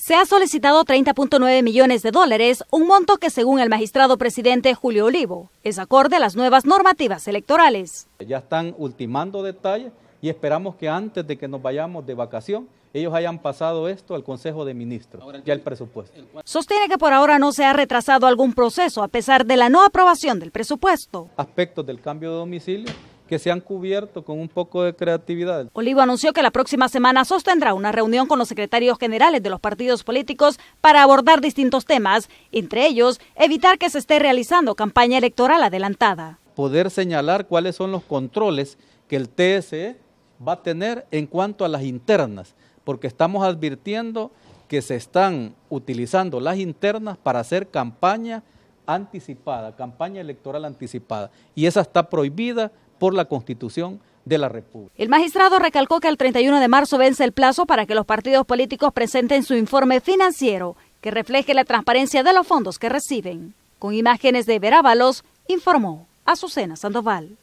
Se ha solicitado 30.9 millones de dólares, un monto que según el magistrado presidente Julio Olivo es acorde a las nuevas normativas electorales. Ya están ultimando detalles y esperamos que antes de que nos vayamos de vacación ellos hayan pasado esto al Consejo de Ministros, y al presupuesto. Sostiene que por ahora no se ha retrasado algún proceso a pesar de la no aprobación del presupuesto. Aspectos del cambio de domicilio que se han cubierto con un poco de creatividad. Olivo anunció que la próxima semana sostendrá una reunión con los secretarios generales de los partidos políticos para abordar distintos temas, entre ellos evitar que se esté realizando campaña electoral adelantada. Poder señalar cuáles son los controles que el TSE va a tener en cuanto a las internas, porque estamos advirtiendo que se están utilizando las internas para hacer campaña anticipada, campaña electoral anticipada, y esa está prohibida por la Constitución de la República. El magistrado recalcó que el 31 de marzo vence el plazo para que los partidos políticos presenten su informe financiero que refleje la transparencia de los fondos que reciben. Con imágenes de verávalos, informó Azucena Sandoval.